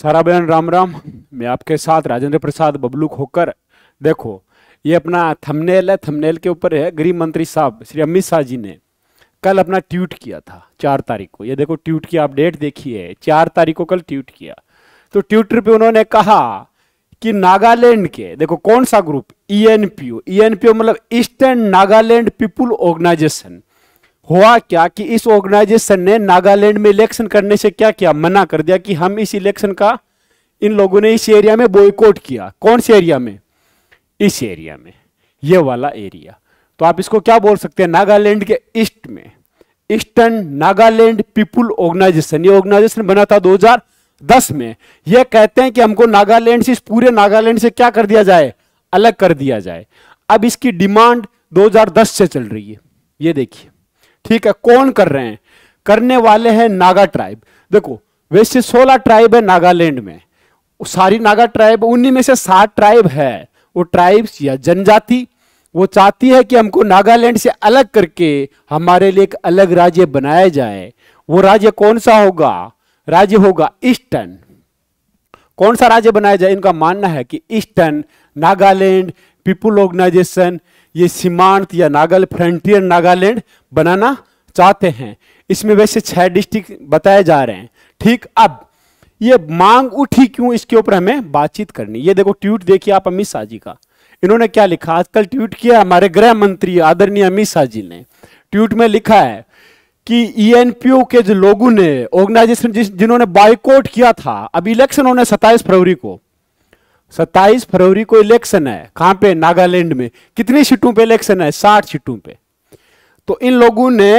सारा बहन राम राम मैं आपके साथ राजेंद्र प्रसाद बबलू खोकर देखो ये अपना थंबनेल है थंबनेल के ऊपर है गृह मंत्री साहब श्री अमित शाह जी ने कल अपना ट्वीट किया था चार तारीख को ये देखो ट्वीट की अपडेट देखिए चार तारीख को कल ट्वीट किया तो ट्विटर पे उन्होंने कहा कि नागालैंड के देखो कौन सा group E N P O N P O मतलब ईस्टर्न नागालैंड पीपुल ऑर्गेनाइजेशन हुआ क्या कि इस ऑर्गेनाइजेशन ने नागालैंड में इलेक्शन करने से क्या किया मना कर दिया कि हम इस इलेक्शन का इन लोगों ने इस एरिया में बॉयकॉट किया कौन से एरिया में इस एरिया में ये वाला एरिया तो आप इसको क्या बोल सकते हैं नागालैंड के ईस्ट में ईस्टर्न नागालैंड पीपुल ऑर्गेनाइजेशन ये ऑर्गेनाइजेशन बना था 2010 में ये कहते हैं कि हमको नागालैंड से इस पूरे नागालैंड से क्या कर दिया जाए अलग कर दिया जाए अब इसकी डिमांड 2010 से चल रही है ये देखिए ठीक है कौन कर रहे हैं करने वाले हैं नागा ट्राइब देखो वैसे सोलह ट्राइब है नागालैंड में सारी नागा ट्राइब उन्हीं में से सात ट्राइब है वो ट्राइब्स या जनजाति वो चाहती है कि हमको नागालैंड से अलग करके हमारे लिए एक अलग राज्य बनाया जाए वो राज्य कौन सा होगा राज्य होगा ईस्टर्न कौन सा राज्य बनाया जाए इनका मानना है कि ईस्टर्न नागालैंड पीपुल ऑर्गेनाइजेशन ये सीमांत या नागाल फ्रंटियर नागालैंड बनाना चाहते हैं इसमें वैसे छह डिस्ट्रिक्ट बताए जा रहे हैं ठीक अब ये मांग उठी क्यों इसके ऊपर हमें बातचीत करनी ये देखो ट्वीट देखिए आप अमित शाह जी का इन्होंने क्या लिखा आजकल ट्वीट किया हमारे गृह मंत्री आदरणीय अमित शाह जी ने ट्वीट में लिखा है कि ईएनपीओ e के जो लोगों ने ऑर्गेनाइजेशन जिस जिन्होंने बाइकआउट किया था अब इलेक्शन होने सत्ताईस फरवरी को सत्ताईस फरवरी को इलेक्शन है कहां पे नागालैंड में कितनी सीटों पे इलेक्शन है साठ सीटों पे तो इन लोगों ने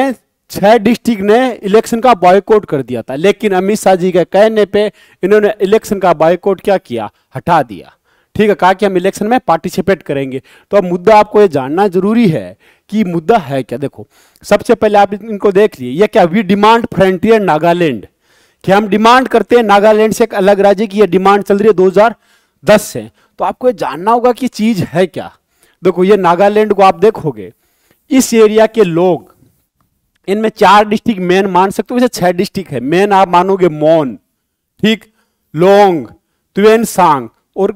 छह डिस्ट्रिक्ट ने इलेक्शन का बॉयकॉट कर दिया था लेकिन अमित शाह जी के कहने पे इन्होंने इलेक्शन का बॉयकॉट क्या किया हटा दिया ठीक है कहा कि हम इलेक्शन में पार्टिसिपेट करेंगे तो अब मुद्दा आपको ये जानना जरूरी है कि मुद्दा है क्या देखो सबसे पहले आप इनको देख लिए ये क्या वी डिमांड फ्रंटियर नागालैंड कि हम डिमांड करते हैं नागालैंड से एक अलग राज्य की ये डिमांड चल रही है दस हैं तो आपको ये जानना होगा कि चीज है क्या देखो ये नागालैंड को आप देखोगे इस एरिया के लोग इनमें चार डिस्ट्रिक्ट मेन मान सकते हो वैसे छह डिस्ट्रिक्ट है मेन आप मानोगे मोन ठीक लोंग त्वेन सांग और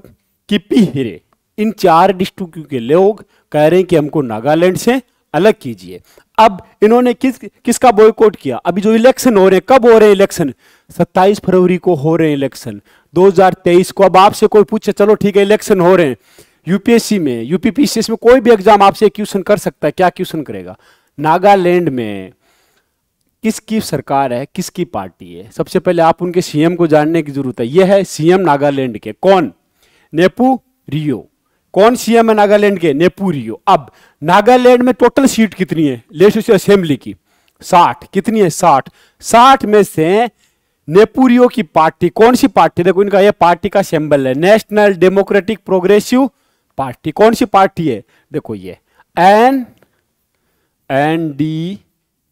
किपी हिरे इन चार डिस्ट्रिक्ट के लोग कह रहे हैं कि हमको नागालैंड से अलग कीजिए अब इन्होंने किस किसका बॉयकॉट किया अभी जो इलेक्शन हो रहे हैं कब हो रहे हैं इलेक्शन 27 फरवरी को हो रहे हैं इलेक्शन 2023 को अब आपसे कोई पूछे चलो ठीक है इलेक्शन हो रहे हैं यूपीएससी में यूपीपीसीएस में कोई भी एग्जाम आपसे क्वेश्चन कर सकता है क्या क्वेश्चन करेगा नागालैंड में किसकी सरकार है किसकी पार्टी है सबसे पहले आप उनके सीएम को जानने की जरूरत है यह है सीएम नागालैंड के कौन नेपू रियो कौन सीएम है नागालैंड के नेपू रियो अब नागालैंड में टोटल सीट कितनी है लेजिस्लेटिव असेंबली की साठ कितनी है साठ साठ में से नेपुरियो की पार्टी कौन सी पार्टी देखो इनका यह पार्टी का सिंबल है नेशनल डेमोक्रेटिक प्रोग्रेसिव पार्टी कौन सी पार्टी है देखो ये N N D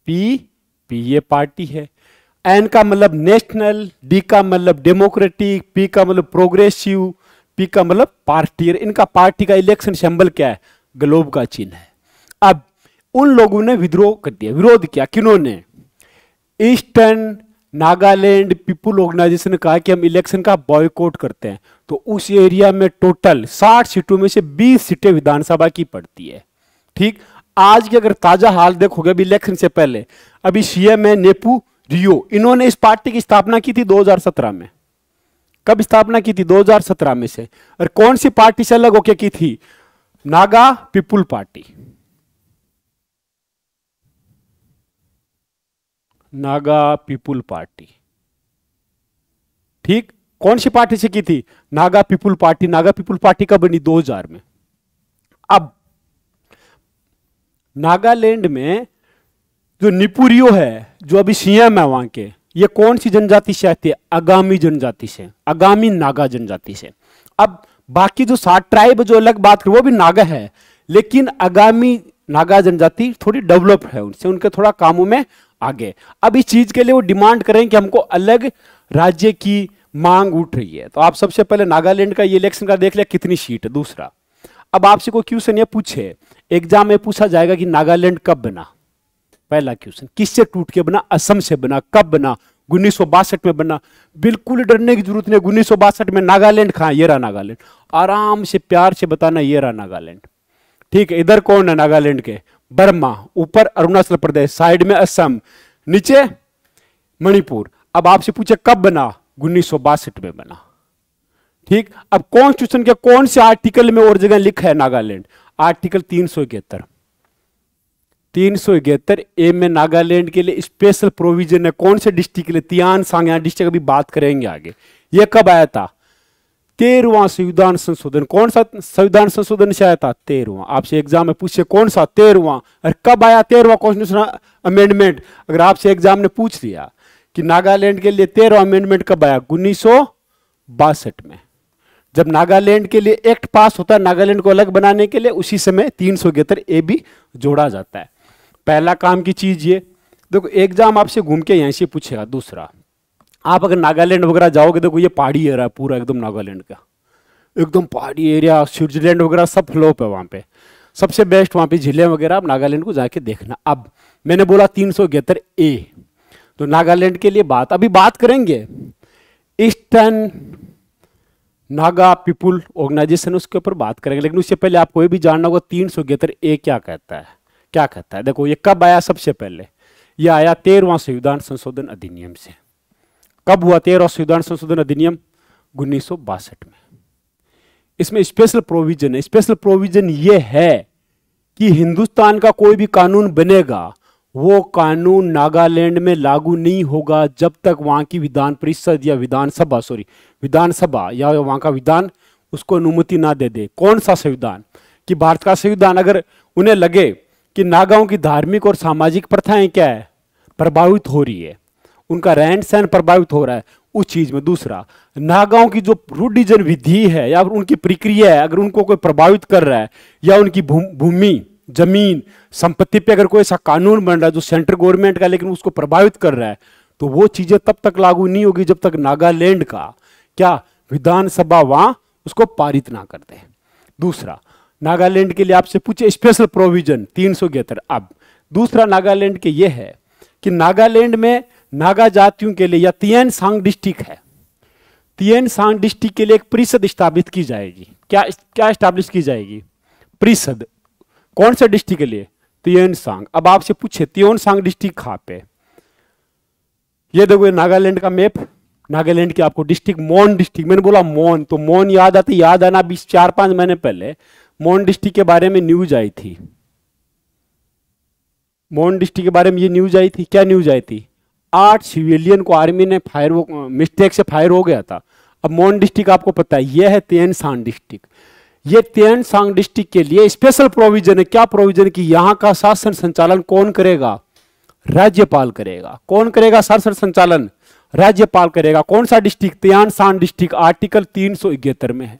P P ये पार्टी है एन का मतलब नेशनल डी का मतलब डेमोक्रेटिक पी का मतलब प्रोग्रेसिव पी का मतलब पार्टी इनका पार्टी का इलेक्शन सिंबल क्या है ग्लोब का चिन्ह है अब उन लोगों ने विद्रोह कर दिया विरोध किया किन्होंने ईस्टर्न नागालैंड पीपुल ऑर्गेनाइजेशन ने कहा कि हम इलेक्शन का बॉयकॉट करते हैं तो उस एरिया में टोटल 60 सीटों में से 20 सीटें विधानसभा की पड़ती है ठीक आज की अगर ताजा हाल देखोगे अभी इलेक्शन से पहले अभी सीएम है नेपू रियो इन्होंने इस पार्टी की स्थापना की थी 2017 में कब स्थापना की थी 2017 में से और कौन सी पार्टी से अलग होके की थी Naga people party Naga people party ठीक कौन सी पार्टी से की थी Naga people party Naga people party कब बनी 2000 में अब नागालैंड में जो निपुरियो है जो अभी सीएम है वहां के ये कौन सी जनजाति से आती है आगामी जनजाति से आगामी नागा जनजाति से अब बाकी जो सात ट्राइब जो अलग बात करें वो भी नागा है लेकिन आगामी नागा जनजाति थोड़ी डेवलप है उनसे उनके थोड़ा कामों में आगे अब इस चीज के लिए वो डिमांड करें कि हमको अलग राज्य की मांग उठ रही है तो आप सबसे पहले नागालैंड का ये इलेक्शन का देख लिया कितनी सीट दूसरा अब आपसे कोई क्वेश्चन ये पूछे एग्जाम में पूछा जाएगा कि नागालैंड कब बना पहला क्वेश्चन किससे टूट के बना असम से बना कब बना उन्नीस में बना बिल्कुल डरने की जरूरत नहीं उन्नीस में नागालैंड कहा ये रहा नागालैंड आराम से प्यार से बताना ये रहा नागालैंड ठीक है इधर कौन है नागालैंड के बर्मा ऊपर अरुणाचल प्रदेश साइड में असम नीचे मणिपुर अब आपसे पूछे कब बना उन्नीस में बना ठीक अब कॉन्स्टिट्यूशन के कौन से आर्टिकल में और जगह लिखा है नागालैंड आर्टिकल तीन सौ इकहत्तर तीन सौ इकहत्तर ए में नागालैंड के लिए स्पेशल प्रोविजन है कौन से डिस्ट्रिक्ट के लिए तियान सांग डिस्ट्रिक्ट अभी बात करेंगे आगे यह कब आया था तेरवा संविधान संशोधन कौन सा संविधान संशोधन से आया था तेरवा आपसे एग्जाम में पूछे कौन सा तेरवा और कब आया तेरवा कॉन्स्टिट्यूशन अमेंडमेंट अगर आपसे एग्जाम ने पूछ लिया कि नागालैंड के लिए तेरवा अमेंडमेंट कब आया उन्नीस में जब नागालैंड के लिए एक्ट पास होता है नागालैंड को अलग बनाने के लिए उसी समय तीन सौ ए भी जोड़ा जाता है पहला काम की चीज ये देखो एग्जाम आपसे घूम के यहीं से पूछेगा दूसरा आप अगर नागालैंड वगैरह जाओगे देखो ये पहाड़ी एरिया पूरा एकदम नागालैंड का एकदम पहाड़ी एरिया स्विट्जरलैंड वगैरह सब फ्लोप है वहाँ पे सबसे बेस्ट वहाँ पे झीलें वगैरह आप नागालैंड को जाके देखना अब मैंने बोला तीन सौ ए तो नागालैंड के लिए बात अभी बात करेंगे ईस्टर्न नागा पीपुल ऑर्गेनाइजेशन उसके ऊपर बात करेंगे लेकिन उससे पहले आपको ये भी जानना होगा तीन सौ गेतर ए क्या कहता है क्या कहता है देखो ये कब आया सबसे पहले यह आया तेरहवां संविधान संशोधन अधिनियम से कब हुआ तेरह संविधान संशोधन अधिनियम उन्नीस में इसमें स्पेशल प्रोविजन है स्पेशल प्रोविजन ये है कि हिंदुस्तान का कोई भी कानून बनेगा वो कानून नागालैंड में लागू नहीं होगा जब तक वहाँ की विधान परिषद या विधानसभा सॉरी विधानसभा या वहाँ का विधान उसको अनुमति ना दे दे कौन सा संविधान कि भारत का संविधान अगर उन्हें लगे कि नागाओं की धार्मिक और सामाजिक प्रथाएं क्या है प्रभावित हो रही है उनका रहन सहन प्रभावित हो रहा है उस चीज में दूसरा नागाओं की जो रूडिजन विधि है या उनकी प्रक्रिया है अगर उनको कोई प्रभावित कर रहा है या उनकी भूमि जमीन संपत्ति पे अगर कोई ऐसा कानून बन रहा है जो सेंट्रल गवर्नमेंट का लेकिन उसको प्रभावित कर रहा है तो वो चीजें तब तक लागू नहीं होगी जब तक नागालैंड का क्या विधानसभा वहां उसको पारित ना कर दे दूसरा नागालैंड के लिए आपसे पूछे स्पेशल प्रोविजन तीन सौ अब दूसरा नागालैंड के ये है कि नागालैंड में नागा जातियों के लिए या तियन सांग डिस्ट्रिक्ट है तियन सांग डिस्ट्रिक्ट के लिए एक परिषद स्थापित की जाएगी क्या क्या स्टाब्लिश की जाएगी परिषद कौन से डिस्ट्रिक्ट के लिए तियन सांग अब आपसे पूछे तियोन सांग डिस्ट्रिक्ट कहाँ पे ये देखो नागालैंड का मैप नागालैंड के आपको डिस्ट्रिक्ट मोन डिस्ट्रिक्ट मैंने बोला मोन तो मोन याद आते याद आना बीस चार पांच महीने पहले मोन डिस्ट्रिक्ट के बारे में न्यूज आई थी मोन डिस्ट्रिक्ट के बारे में ये न्यूज आई थी क्या न्यूज आई थी आठ सिविलियन को आर्मी ने फायर मिस्टेक से फायर हो गया था अब मोन डिस्ट्रिक्ट आपको पता है यह है तेन सांग डिस्ट्रिक्ट ये तेन सांग डिस्ट्रिक्ट के लिए स्पेशल प्रोविजन है क्या प्रोविजन की यहाँ का शासन संचालन कौन करेगा राज्यपाल करेगा कौन करेगा शासन संचालन राज्यपाल करेगा कौन सा डिस्ट्रिक्ट तेन सांग डिस्ट्रिक्ट आर्टिकल तीन सौ इकहत्तर में है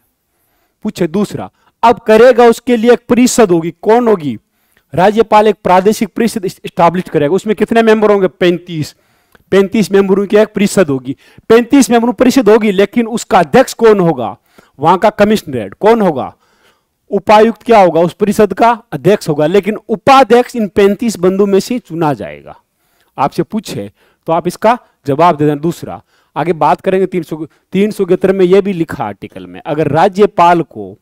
पूछे दूसरा अब करेगा उसके लिए एक परिषद होगी कौन होगी राज्यपाल एक प्रादेशिक परिषद स्टैब्लिश करेगा उसमें कितने मेंबर होंगे पैंतीस पैंतीस मेंबरों की एक परिषद होगी पैंतीस मेंबर परिषद होगी लेकिन उसका अध्यक्ष कौन होगा वहां का कमिश्नरेट कौन होगा उपायुक्त क्या होगा उस परिषद का अध्यक्ष होगा लेकिन उपाध्यक्ष इन पैंतीस बंदों में से चुना जाएगा आपसे पूछे तो आप इसका जवाब दे देना दूसरा आगे बात करेंगे तीन सौ तीन सौ में यह भी लिखा आर्टिकल में अगर राज्यपाल को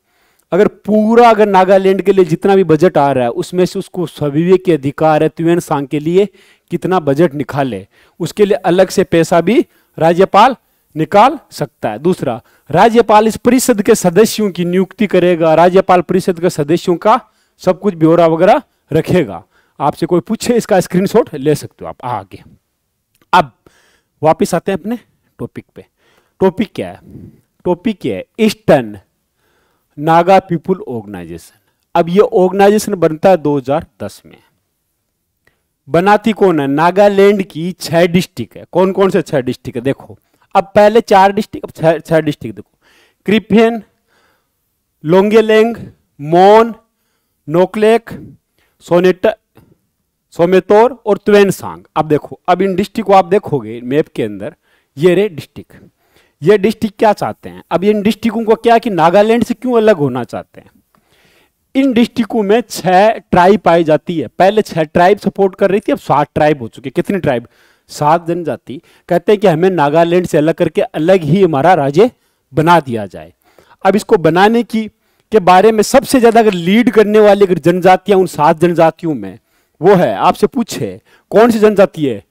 अगर पूरा अगर नागालैंड के लिए जितना भी बजट आ रहा है उसमें से उसको सविवेक के अधिकार है त्यून सांग के लिए कितना बजट निकाले उसके लिए अलग से पैसा भी राज्यपाल निकाल सकता है दूसरा राज्यपाल इस परिषद के सदस्यों की नियुक्ति करेगा राज्यपाल परिषद के सदस्यों का सब कुछ ब्यौरा वगैरह रखेगा आपसे कोई पूछे इसका स्क्रीनशॉट ले सकते हो आप आगे अब वापस आते हैं अपने टॉपिक पे टॉपिक क्या है टॉपिक क्या है ईस्टर्न नागा पीपुल ऑर्गेनाइजेशन अब ये ऑर्गेनाइजेशन बनता है 2010 में बनाती कौन है नागालैंड की छह डिस्ट्रिक्ट है कौन कौन से छह डिस्ट्रिक्ट है देखो अब पहले चार डिस्ट्रिक्ट अब छह डिस्ट्रिक्ट देखो क्रिपियन लोंगेलेंग मोन नोकलेक सोनेट सोमेतोर और त्वेनसांग अब देखो अब इन डिस्ट्रिक्ट को आप देखोगे मैप के अंदर ये रे डिस्ट्रिक्ट ये डिस्ट्रिक्ट क्या चाहते हैं अब इन डिस्ट्रिक्टों को क्या कि नागालैंड से क्यों अलग होना चाहते हैं इन डिस्ट्रिक्टों में छह ट्राइब पाई जाती है पहले छह ट्राइब सपोर्ट कर रही थी अब सात ट्राइब हो चुकी कितनी ट्राइब सात जनजाति कहते हैं कि हमें नागालैंड से अलग करके अलग ही हमारा राज्य बना दिया जाए अब इसको बनाने की के बारे में सबसे ज्यादा अगर लीड करने वाली अगर जनजातियां उन सात जनजातियों में वो है आपसे पूछे कौन सी जनजाति है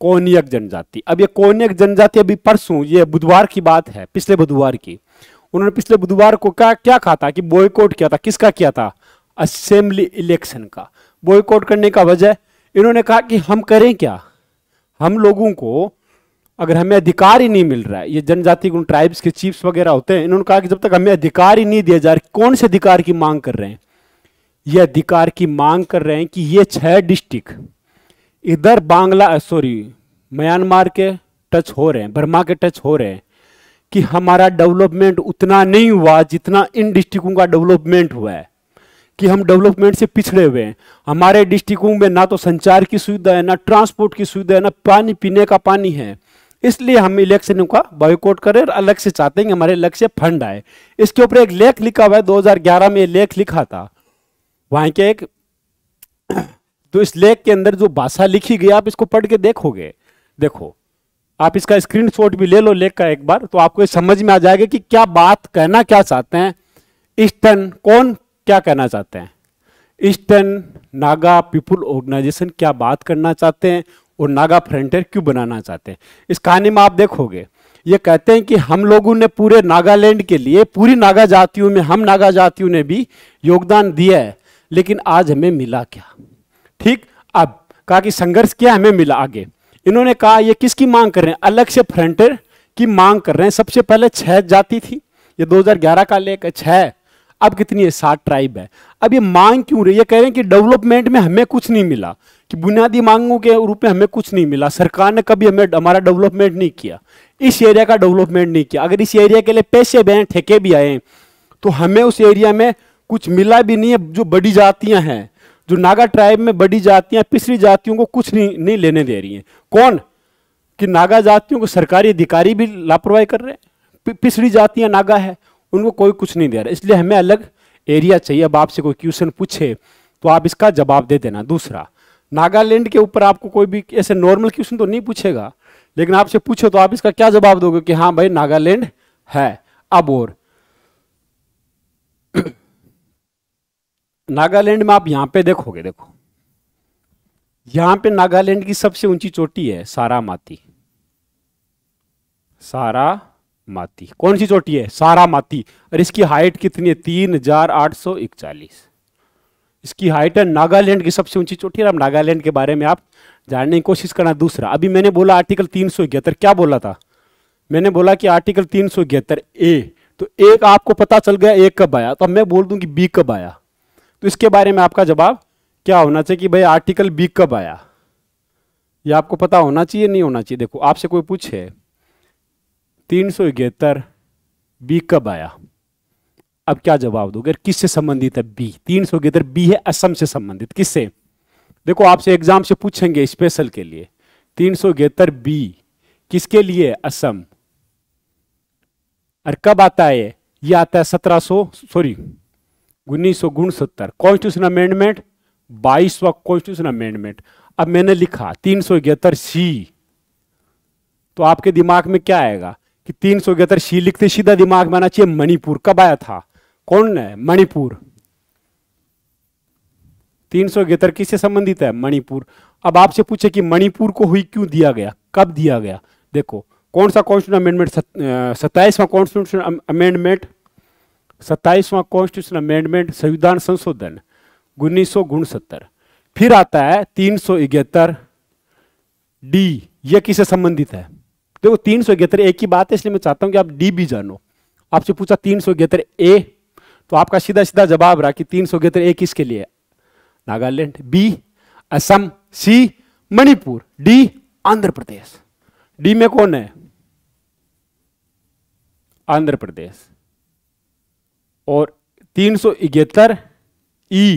कोनियक जनजाति अब ये कोनियक जनजाति अभी परसों ये बुधवार की बात है पिछले बुधवार की उन्होंने पिछले बुधवार को क्या क्या कहा था कि बॉयकॉट किया था किसका किया था असेंबली इलेक्शन का बॉयकॉट करने का वजह इन्होंने कहा कि हम करें क्या हम लोगों को अगर हमें अधिकार ही नहीं मिल रहा है ये जनजाति उन ट्राइब्स के चीफ्स वगैरह होते हैं इन्होंने कहा कि जब तक हमें अधिकार ही नहीं दिया जा रहा कौन से अधिकार की मांग कर रहे हैं ये अधिकार की मांग कर रहे हैं कि ये छह डिस्ट्रिक्ट इधर बांग्ला सॉरी म्यांमार के टच हो रहे हैं बर्मा के टच हो रहे हैं कि हमारा डेवलपमेंट उतना नहीं हुआ जितना इन डिस्ट्रिक्टों का डेवलपमेंट हुआ है कि हम डेवलपमेंट से पिछड़े हुए हैं हमारे डिस्ट्रिक्टों में ना तो संचार की सुविधा है ना ट्रांसपोर्ट की सुविधा है ना पानी पीने का पानी है इसलिए हम इलेक्शनों का बॉयकॉट करें और अलग से चाहते हैं कि हमारे अलग से फंड आए इसके ऊपर एक लेख लिखा हुआ है 2011 में लेख लिखा था वहाँ के एक तो इस लेख के अंदर जो भाषा लिखी गई आप इसको पढ़ के देखोगे देखो आप इसका स्क्रीनशॉट भी ले लो लेख का एक बार तो आपको समझ में आ जाएगा कि क्या बात कहना क्या चाहते हैं ईस्टर्न कौन क्या कहना चाहते हैं ईस्टर्न नागा पीपुल ऑर्गेनाइजेशन क्या बात करना चाहते हैं और नागा फ्रंटियर क्यों बनाना चाहते हैं इस कहानी में आप देखोगे ये कहते हैं कि हम लोगों ने पूरे नागालैंड के लिए पूरी नागा जातियों में हम नागा जातियों ने भी योगदान दिया है लेकिन आज हमें मिला क्या ठीक अब कहा कि संघर्ष क्या हमें मिला आगे इन्होंने कहा ये किसकी मांग कर रहे हैं अलग से फ्रंटियर की मांग कर रहे हैं सबसे पहले छह जाति थी ये 2011 का लेकर छह अब कितनी है सात ट्राइब है अब ये मांग क्यों रही है कह रहे हैं कि डेवलपमेंट में हमें कुछ नहीं मिला कि बुनियादी मांगों के रूप में हमें कुछ नहीं मिला सरकार ने कभी हमें हमारा डेवलपमेंट नहीं किया इस एरिया का डेवलपमेंट नहीं किया अगर इस एरिया के लिए पैसे भी आए ठेके भी आए तो हमें उस एरिया में कुछ मिला भी नहीं है जो बड़ी जातियां हैं जो नागा ट्राइब में बड़ी जातियां पिछड़ी जातियों को कुछ नहीं नहीं लेने दे रही हैं कौन कि नागा जातियों को सरकारी अधिकारी भी लापरवाही कर रहे हैं पिछड़ी जातियां नागा है उनको कोई कुछ नहीं दे रहा इसलिए हमें अलग एरिया चाहिए अब आपसे कोई क्वेश्चन पूछे तो आप इसका जवाब दे देना दूसरा नागालैंड के ऊपर आपको कोई भी ऐसे नॉर्मल क्वेश्चन तो नहीं पूछेगा लेकिन आपसे पूछो तो आप इसका क्या जवाब दोगे कि हाँ भाई नागालैंड है अब और नागालैंड में आप यहां पे देखोगे देखो यहाँ पे नागालैंड की सबसे ऊंची चोटी है सारा माती सारा माती कौन सी चोटी है सारा माती और इसकी हाइट कितनी है तीन हजार आठ सौ इकचालीस इसकी हाइट है नागालैंड की सबसे ऊंची चोटी है अब नागालैंड के बारे में आप जानने की कोशिश करना दूसरा अभी मैंने बोला आर्टिकल तीन सौ इकहत्तर क्या बोला था मैंने बोला कि आर्टिकल तीन सौ इकहत्तर ए तो एक आपको पता चल गया एक कब आया तो अब मैं बोल दूं कि बी कब आया तो इसके बारे में आपका जवाब क्या होना चाहिए कि भाई आर्टिकल बी कब आया ये आपको पता होना चाहिए नहीं होना चाहिए देखो आपसे कोई पूछे तीन सौ इकहत्तर बी कब आया अब क्या जवाब दोगे किससे संबंधित है बी तीन सौ इकहत्तर बी है असम से संबंधित किससे देखो आपसे एग्जाम से पूछेंगे स्पेशल के लिए तीन सौ इकहत्तर बी किसके लिए असम और कब आता है ये आता है सत्रह सो, सॉरी उन्नीस सौ सत्तर कॉन्स्टिट्यूशन अमेंडमेंट बाईसवा कॉन्स्टिट्यूशन अमेंडमेंट अब मैंने लिखा तीन सौ इकहत्तर सी तो आपके दिमाग में क्या आएगा कि तीन सौ इकहत्तर सी लिखते सीधा दिमाग में आना चाहिए मणिपुर कब आया था कौन है मणिपुर तीन सौ इकहत्तर किससे संबंधित है मणिपुर अब आपसे पूछे कि मणिपुर को हुई क्यों दिया गया कब दिया गया देखो कौन सा कॉन्स्टिट्यूशन अमेंडमेंट सत्ताईसवा कॉन्स्टिट्यूशन अमेंडमेंट सत्ताईसवां कॉन्स्टिट्यूशन अमेंडमेंट संविधान संशोधन उन्नीस फिर आता है तीन सौ इकहत्तर डी यह किसे संबंधित है देखो तीन सौ इकहत्तर ए की बात है इसलिए मैं चाहता हूं कि आप डी भी जानो आपसे पूछा तीन सौ इकहत्तर ए तो आपका सीधा सीधा जवाब रहा कि तीन सौ इकहत्तर ए किसके लिए Nagaland B Assam C Manipur D Andhra Pradesh D में कौन है आंध्र प्रदेश और तीन ई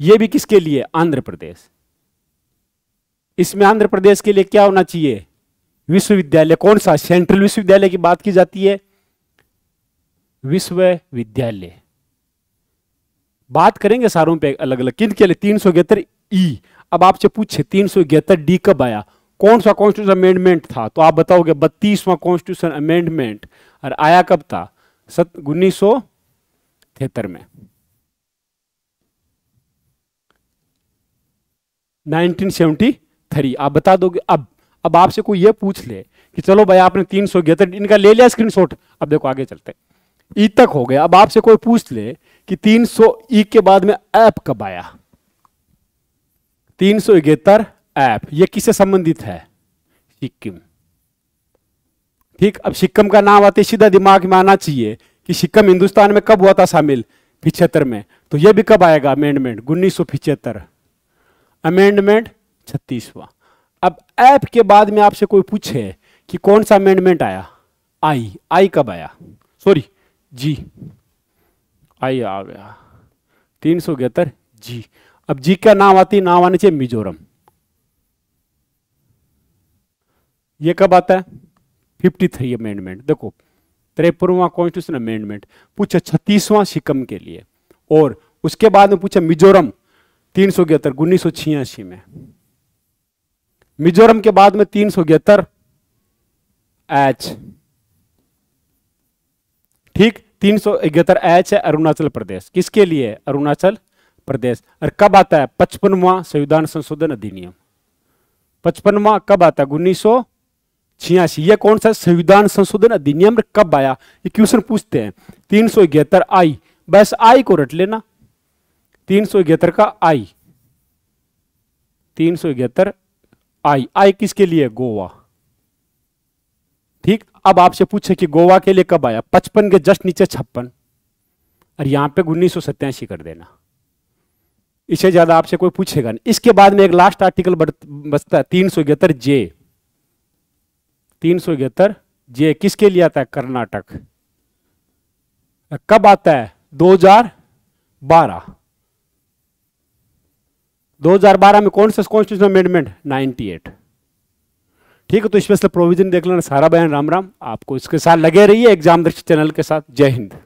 ये भी किसके लिए आंध्र प्रदेश इसमें आंध्र प्रदेश के लिए क्या होना चाहिए विश्वविद्यालय कौन सा सेंट्रल विश्वविद्यालय की बात की जाती है विश्वविद्यालय बात करेंगे सारों पे अलग अलग किन के लिए तीन सौ इकहत्तर ई अब आपसे पूछे तीन सौ इकहत्तर डी कब आया कौन सा कॉन्स्टिट्यूशन अमेंडमेंट था तो आप बताओगे बत्तीसवां कॉन्स्टिट्यूशन अमेंडमेंट और आया कब था उन्नीस सौ थिएटर में 1973 आप बता दोगे अब अब आपसे कोई ये पूछ ले कि चलो भाई आपने 300 सौ इनका ले लिया स्क्रीनशॉट अब देखो आगे चलते ई तक हो गया अब आपसे कोई पूछ ले कि 300 सौ ई के बाद में ऐप कब आया तीन सौ इकहत्तर ऐप ये किससे संबंधित है सिक्किम ठीक अब सिक्किम का नाम आते सीधा दिमाग में आना चाहिए कि सिक्किम हिंदुस्तान में कब हुआ था शामिल पिछहत्तर में तो यह भी कब आएगा अमेंडमेंट उन्नीस सौ पिछहत्तर अमेंडमेंट छत्तीसवा अब ऐप के बाद में आपसे कोई पूछे कि कौन सा अमेंडमेंट आया आई आई कब आया सॉरी जी आई आ गया तीन सौ गहत्तर जी अब जी क्या नाम आती नाम आने चाहिए मिजोरम ये कब आता है फिफ्टी थ्री अमेंडमेंट देखो त्रेपनवा कॉन्स्टिट्यूशन अमेंडमेंट पूछा छत्तीसवां सिक्किम के लिए और उसके बाद में पूछा मिजोरम तीन सौ गहत्तर उन्नीस सौ छियासी में मिजोरम के बाद में तीन सौ इकहत्तर एच ठीक तीन सौ इकहत्तर एच है अरुणाचल प्रदेश किसके लिए अरुणाचल प्रदेश और कब आता है पचपनवा संविधान संशोधन अधिनियम पचपनवा कब आता है उन्नीस सौ छियासी यह कौन सा संविधान संशोधन अधिनियम कब आया ये क्वेश्चन पूछते हैं तीन सौ इकहत्तर आई बस आई को रट लेना तीन सौ इकहत्तर का आई तीन सौ इकहत्तर आई आई किसके लिए गोवा ठीक अब आपसे पूछे कि गोवा के लिए कब आया पचपन के जस्ट नीचे छप्पन और यहां पे उन्नीस सौ कर देना इसे ज्यादा आपसे कोई पूछेगा नहीं इसके बाद में एक लास्ट आर्टिकल बचता है तीन सौ इकहत्तर जे तीन सौ इकहत्तर जे किसके लिए आता है कर्नाटक कब आता है 2012 2012 में कौन सा कॉन्स्टिट्यूशन अमेंडमेंट 98 ठीक है तो स्पेशल प्रोविजन देख लेना सारा बयान राम राम आपको इसके साथ लगे रहिए एग्जाम दृष्टि चैनल के साथ जय हिंद